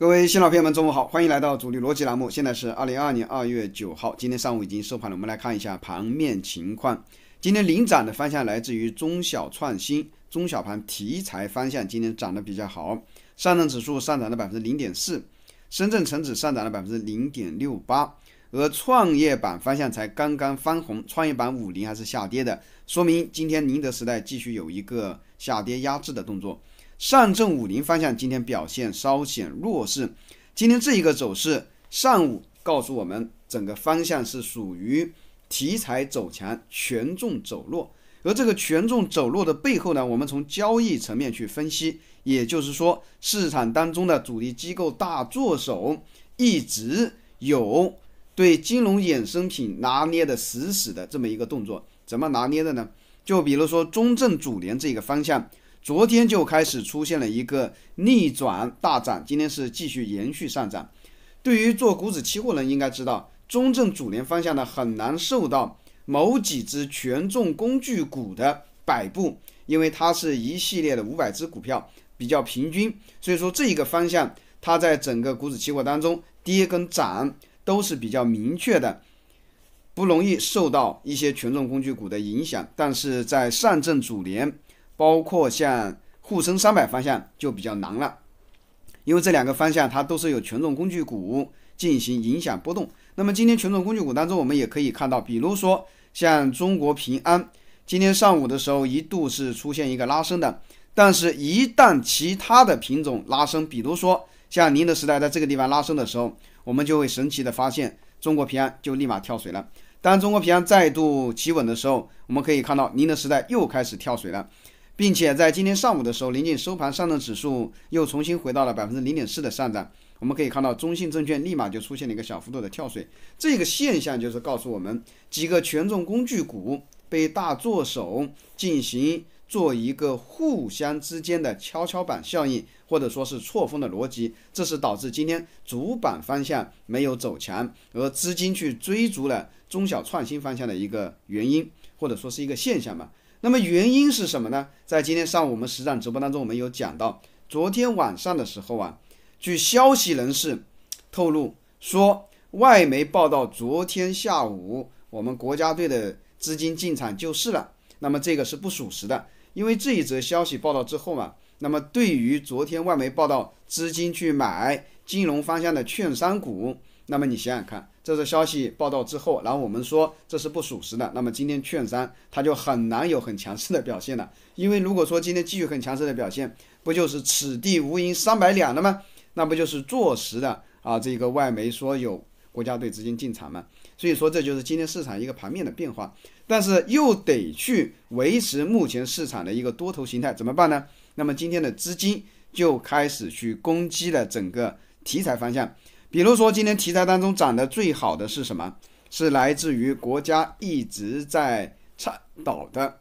各位新老朋友们，中午好，欢迎来到主力逻辑栏目。现在是二零二二年二月九号，今天上午已经收盘了。我们来看一下盘面情况。今天领涨的方向来自于中小创新、中小盘题材方向，今天涨得比较好。上证指数上涨了百分之零点四，深圳成指上涨了百分之零点六八，而创业板方向才刚刚翻红，创业板五零还是下跌的，说明今天宁德时代继续有一个下跌压制的动作。上证五零方向今天表现稍显弱势。今天这一个走势，上午告诉我们整个方向是属于题材走强，权重走弱。而这个权重走弱的背后呢，我们从交易层面去分析，也就是说市场当中的主力机构大作手一直有对金融衍生品拿捏的死死的这么一个动作。怎么拿捏的呢？就比如说中证主联这个方向。昨天就开始出现了一个逆转大涨，今天是继续延续上涨。对于做股指期货人，应该知道中证主联方向呢很难受到某几只权重工具股的摆布，因为它是一系列的五百只股票比较平均，所以说这一个方向它在整个股指期货当中跌跟涨都是比较明确的，不容易受到一些权重工具股的影响。但是在上证主联。包括像沪深三百方向就比较难了，因为这两个方向它都是有权重工具股进行影响波动。那么今天权重工具股当中，我们也可以看到，比如说像中国平安，今天上午的时候一度是出现一个拉升的，但是，一旦其他的品种拉升，比如说像宁德时代在这个地方拉升的时候，我们就会神奇的发现中国平安就立马跳水了。当中国平安再度企稳的时候，我们可以看到宁德时代又开始跳水了。并且在今天上午的时候，临近收盘，上证指数又重新回到了百分之零点四的上涨。我们可以看到，中信证券立马就出现了一个小幅度的跳水。这个现象就是告诉我们，几个权重工具股被大作手进行做一个互相之间的跷跷板效应，或者说是错峰的逻辑，这是导致今天主板方向没有走强，而资金去追逐了中小创新方向的一个原因，或者说是一个现象嘛。那么原因是什么呢？在今天上午我们实战直播当中，我们有讲到，昨天晚上的时候啊，据消息人士透露说，外媒报道昨天下午我们国家队的资金进场救市了。那么这个是不属实的，因为这一则消息报道之后嘛，那么对于昨天外媒报道资金去买。金融方向的券商股，那么你想想看，这是消息报道之后，然后我们说这是不属实的，那么今天券商它就很难有很强势的表现了，因为如果说今天继续很强势的表现，不就是此地无银三百两了吗？那不就是坐实的啊？这个外媒说有国家队资金进场吗？所以说这就是今天市场一个盘面的变化，但是又得去维持目前市场的一个多头形态，怎么办呢？那么今天的资金就开始去攻击了整个。题材方向，比如说今天题材当中涨得最好的是什么？是来自于国家一直在倡导的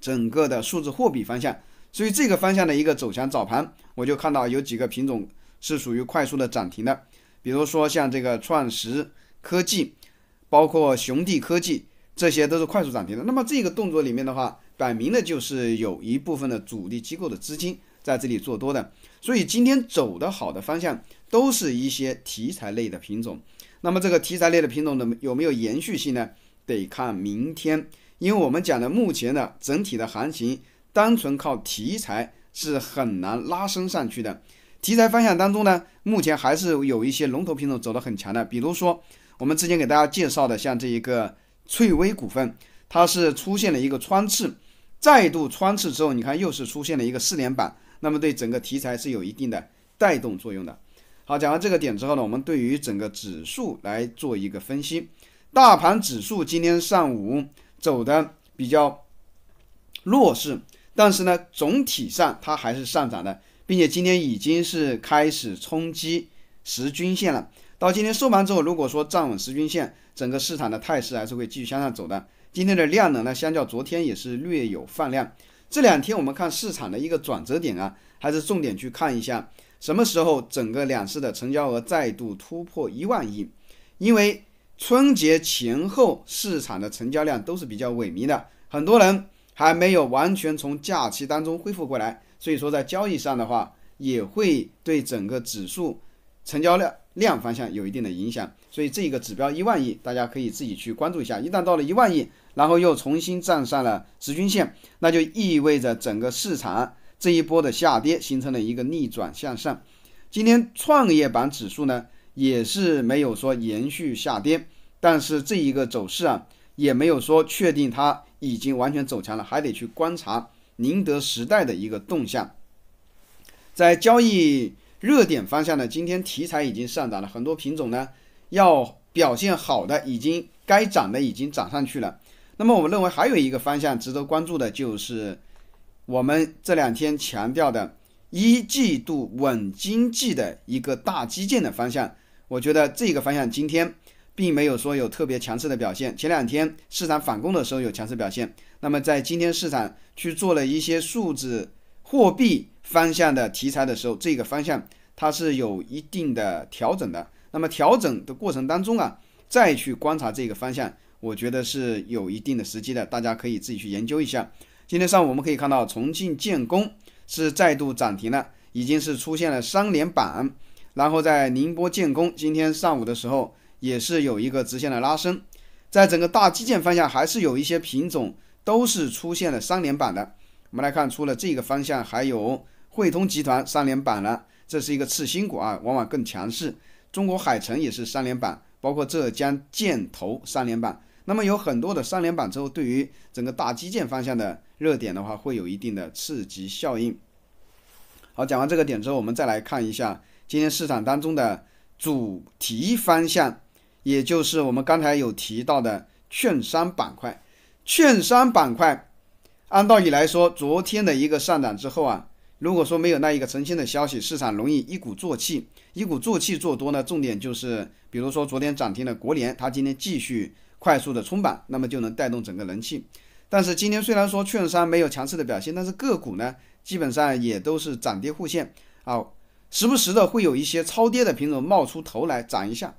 整个的数字货币方向。所以这个方向的一个走向，早盘我就看到有几个品种是属于快速的涨停的，比如说像这个创实科技，包括雄地科技，这些都是快速涨停的。那么这个动作里面的话，摆明的就是有一部分的主力机构的资金。在这里做多的，所以今天走的好的方向都是一些题材类的品种。那么这个题材类的品种的有没有延续性呢？得看明天，因为我们讲的目前的整体的行情，单纯靠题材是很难拉升上去的。题材方向当中呢，目前还是有一些龙头品种走的很强的，比如说我们之前给大家介绍的，像这一个翠微股份，它是出现了一个穿刺，再度穿刺之后，你看又是出现了一个四连板。那么对整个题材是有一定的带动作用的。好，讲完这个点之后呢，我们对于整个指数来做一个分析。大盘指数今天上午走的比较弱势，但是呢，总体上它还是上涨的，并且今天已经是开始冲击十均线了。到今天收盘之后，如果说站稳十均线，整个市场的态势还是会继续向上走的。今天的量能呢，相较昨天也是略有放量。这两天我们看市场的一个转折点啊，还是重点去看一下什么时候整个两市的成交额再度突破一万亿，因为春节前后市场的成交量都是比较萎靡的，很多人还没有完全从假期当中恢复过来，所以说在交易上的话，也会对整个指数成交量量方向有一定的影响，所以这个指标一万亿，大家可以自己去关注一下，一旦到了一万亿。然后又重新站上了支均线，那就意味着整个市场这一波的下跌形成了一个逆转向上。今天创业板指数呢也是没有说延续下跌，但是这一个走势啊也没有说确定它已经完全走强了，还得去观察宁德时代的一个动向。在交易热点方向呢，今天题材已经上涨了很多品种呢，要表现好的已经该涨的已经涨上去了。那么，我们认为还有一个方向值得关注的，就是我们这两天强调的“一季度稳经济”的一个大基建的方向。我觉得这个方向今天并没有说有特别强势的表现。前两天市场反攻的时候有强势表现，那么在今天市场去做了一些数字货币方向的题材的时候，这个方向它是有一定的调整的。那么调整的过程当中啊，再去观察这个方向。我觉得是有一定的时机的，大家可以自己去研究一下。今天上午我们可以看到，重庆建工是再度涨停了，已经是出现了三连板。然后在宁波建工，今天上午的时候也是有一个直线的拉升。在整个大基建方向，还是有一些品种都是出现了三连板的。我们来看，除了这个方向，还有汇通集团三连板了，这是一个次新股啊，往往更强势。中国海城也是三连板，包括浙江建投三连板。那么有很多的三连板之后，对于整个大基建方向的热点的话，会有一定的刺激效应。好，讲完这个点之后，我们再来看一下今天市场当中的主题方向，也就是我们刚才有提到的券商板块。券商板块按道理来说，昨天的一个上涨之后啊，如果说没有那一个澄清的消息，市场容易一鼓作气，一鼓作气做多呢。重点就是，比如说昨天涨停的国联，它今天继续。快速的冲板，那么就能带动整个人气。但是今天虽然说券商没有强势的表现，但是个股呢，基本上也都是涨跌互现啊，时不时的会有一些超跌的品种冒出头来涨一下，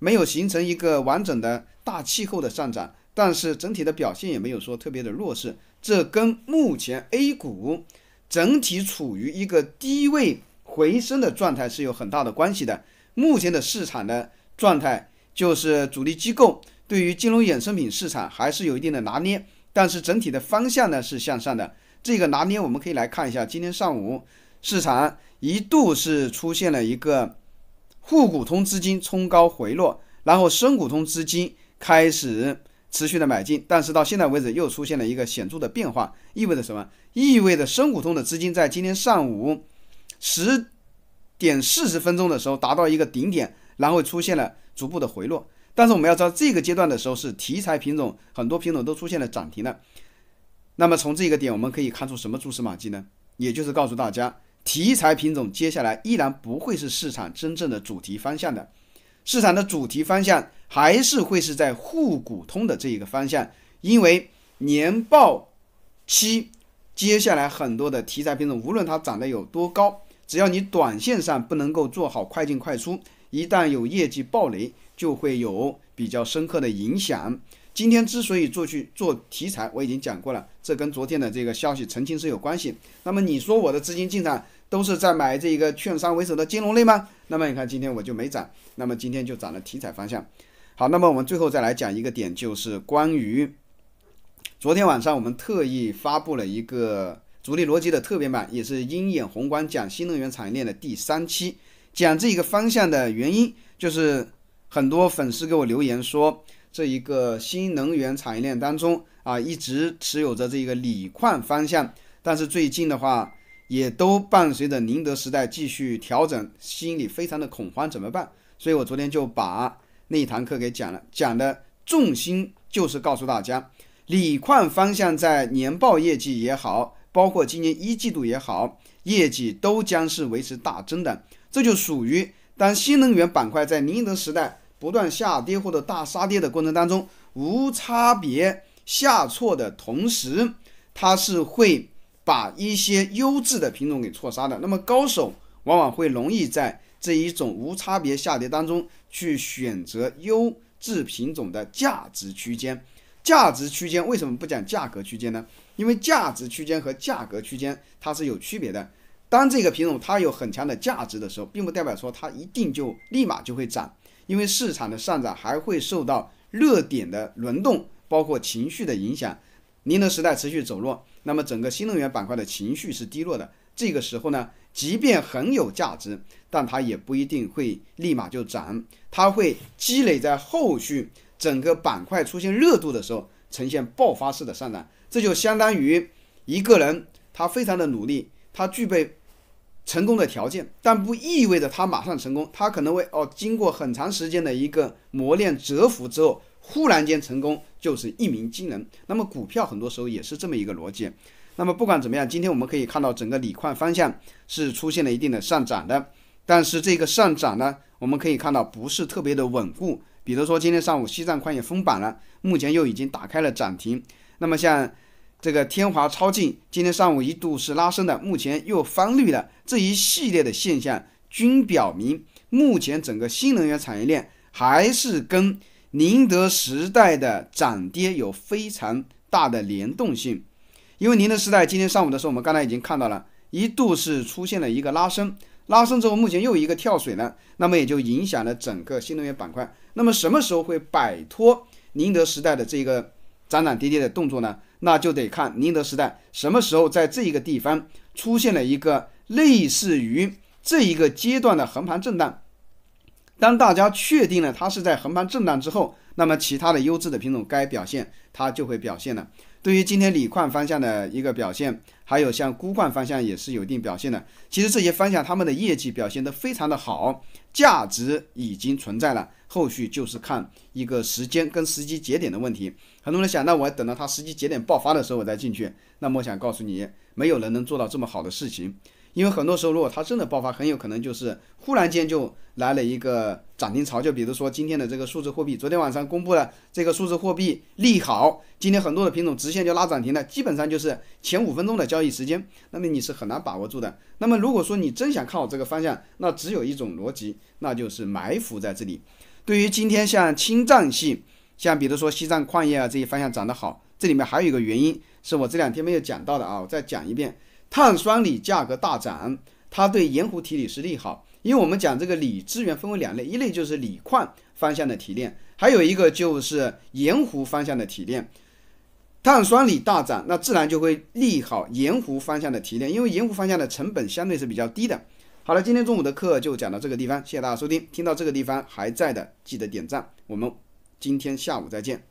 没有形成一个完整的大气候的上涨，但是整体的表现也没有说特别的弱势。这跟目前 A 股整体处于一个低位回升的状态是有很大的关系的。目前的市场的状态就是主力机构。对于金融衍生品市场还是有一定的拿捏，但是整体的方向呢是向上的。这个拿捏我们可以来看一下，今天上午市场一度是出现了一个沪股通资金冲高回落，然后深股通资金开始持续的买进，但是到现在为止又出现了一个显著的变化，意味着什么？意味着深股通的资金在今天上午十点四十分钟的时候达到一个顶点，然后出现了逐步的回落。但是我们要知道，这个阶段的时候是题材品种很多品种都出现了涨停的。那么从这个点我们可以看出什么蛛丝马迹呢？也就是告诉大家，题材品种接下来依然不会是市场真正的主题方向的，市场的主题方向还是会是在沪股通的这一个方向，因为年报期接下来很多的题材品种，无论它涨得有多高，只要你短线上不能够做好快进快出，一旦有业绩暴雷。就会有比较深刻的影响。今天之所以做去做题材，我已经讲过了，这跟昨天的这个消息澄清是有关系。那么你说我的资金进场都是在买这个券商为首的金融类吗？那么你看今天我就没涨，那么今天就涨了题材方向。好，那么我们最后再来讲一个点，就是关于昨天晚上我们特意发布了一个主力逻辑的特别版，也是鹰眼宏观讲新能源产业链的第三期，讲这一个方向的原因就是。很多粉丝给我留言说，这一个新能源产业链当中啊，一直持有着这一个锂矿方向，但是最近的话，也都伴随着宁德时代继续调整，心里非常的恐慌，怎么办？所以我昨天就把那一堂课给讲了，讲的重心就是告诉大家，锂矿方向在年报业绩也好，包括今年一季度也好，业绩都将是维持大增的，这就属于当新能源板块在宁德时代。不断下跌或者大杀跌的过程当中，无差别下挫的同时，它是会把一些优质的品种给错杀的。那么高手往往会容易在这一种无差别下跌当中去选择优质品种的价值区间。价值区间为什么不讲价格区间呢？因为价值区间和价格区间它是有区别的。当这个品种它有很强的价值的时候，并不代表说它一定就立马就会涨。因为市场的上涨还会受到热点的轮动，包括情绪的影响。宁德时代持续走弱，那么整个新能源板块的情绪是低落的。这个时候呢，即便很有价值，但它也不一定会立马就涨，它会积累在后续整个板块出现热度的时候，呈现爆发式的上涨。这就相当于一个人他非常的努力，他具备。成功的条件，但不意味着他马上成功，他可能会哦，经过很长时间的一个磨练蛰伏之后，忽然间成功就是一鸣惊人。那么股票很多时候也是这么一个逻辑。那么不管怎么样，今天我们可以看到整个锂矿方向是出现了一定的上涨的，但是这个上涨呢，我们可以看到不是特别的稳固。比如说今天上午西藏矿业封板了，目前又已经打开了涨停。那么像。这个天华超净今天上午一度是拉升的，目前又翻绿了。这一系列的现象均表明，目前整个新能源产业链还是跟宁德时代的涨跌有非常大的联动性。因为宁德时代今天上午的时候，我们刚才已经看到了，一度是出现了一个拉升，拉升之后目前又一个跳水了，那么也就影响了整个新能源板块。那么什么时候会摆脱宁德时代的这个？涨涨跌跌的动作呢，那就得看宁德时代什么时候在这一个地方出现了一个类似于这一个阶段的横盘震荡。当大家确定了它是在横盘震荡之后，那么其他的优质的品种该表现它就会表现了。对于今天锂矿方向的一个表现，还有像钴矿方向也是有一定表现的。其实这些方向他们的业绩表现都非常的好。价值已经存在了，后续就是看一个时间跟时机节点的问题。很多人想那我要等到它时机节点爆发的时候我再进去，那么我想告诉你，没有人能做到这么好的事情。因为很多时候，如果它真的爆发，很有可能就是忽然间就来了一个涨停潮。就比如说今天的这个数字货币，昨天晚上公布了这个数字货币利好，今天很多的品种直线就拉涨停了，基本上就是前五分钟的交易时间，那么你是很难把握住的。那么如果说你真想看好这个方向，那只有一种逻辑，那就是埋伏在这里。对于今天像青藏系，像比如说西藏矿业啊这一方向涨得好，这里面还有一个原因是我这两天没有讲到的啊，我再讲一遍。碳酸锂价格大涨，它对盐湖提锂是利好，因为我们讲这个锂资源分为两类，一类就是锂矿方向的提炼，还有一个就是盐湖方向的提炼。碳酸锂大涨，那自然就会利好盐湖方向的提炼，因为盐湖方向的成本相对是比较低的。好了，今天中午的课就讲到这个地方，谢谢大家收听。听到这个地方还在的，记得点赞。我们今天下午再见。